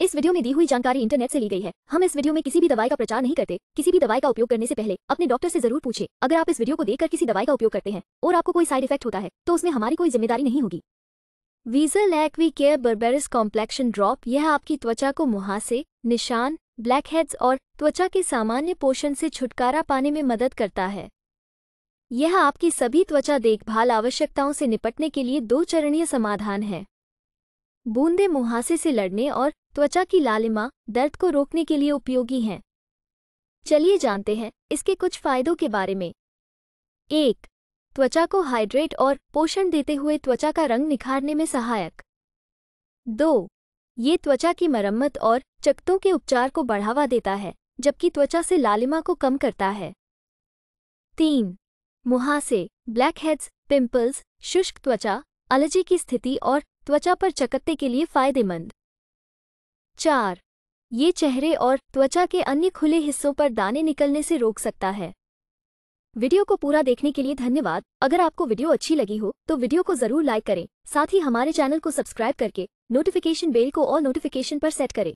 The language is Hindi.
इस वीडियो में दी हुई जानकारी इंटरनेट से ली गई है हम इस वीडियो में किसी भी दवाई का प्रचार नहीं करते किसी भी दवाई का उपयोग करने से पहले अपने डॉक्टर से जरूर पूछे अगर आप इस वीडियो को देखकर किसी दवाई का उपयोग करते हैं और आपको कोई साइड इफेक्ट होता है तो उसमें हमारी कोई जिम्मेदारी नहीं होगी Wheezal Aqui care Berberis complexion drop यह आपकी त्वचा को मुहासे निशान ब्लैक हेड्स और त्वचा के सामान्य पोषण से छुटकारा पाने में मदद करता है यह आपकी सभी त्वचा देखभाल आवश्यकताओं से निपटने के लिए दो चरणीय समाधान है बूंदे मुहासे से लड़ने और त्वचा की लालिमा दर्द को रोकने के लिए उपयोगी हैं चलिए जानते हैं इसके कुछ फायदों के बारे में एक त्वचा को हाइड्रेट और पोषण देते हुए त्वचा का रंग निखारने में सहायक दो ये त्वचा की मरम्मत और चकतों के उपचार को बढ़ावा देता है जबकि त्वचा से लालिमा को कम करता है तीन मुहासे ब्लैक हेड्स पिंपल्स शुष्क त्वचा एलर्जी की स्थिति और त्वचा पर चकत्ते के लिए फायदेमंद चार ये चेहरे और त्वचा के अन्य खुले हिस्सों पर दाने निकलने से रोक सकता है वीडियो को पूरा देखने के लिए धन्यवाद अगर आपको वीडियो अच्छी लगी हो तो वीडियो को जरूर लाइक करें साथ ही हमारे चैनल को सब्सक्राइब करके नोटिफिकेशन बेल को और नोटिफिकेशन पर सेट करें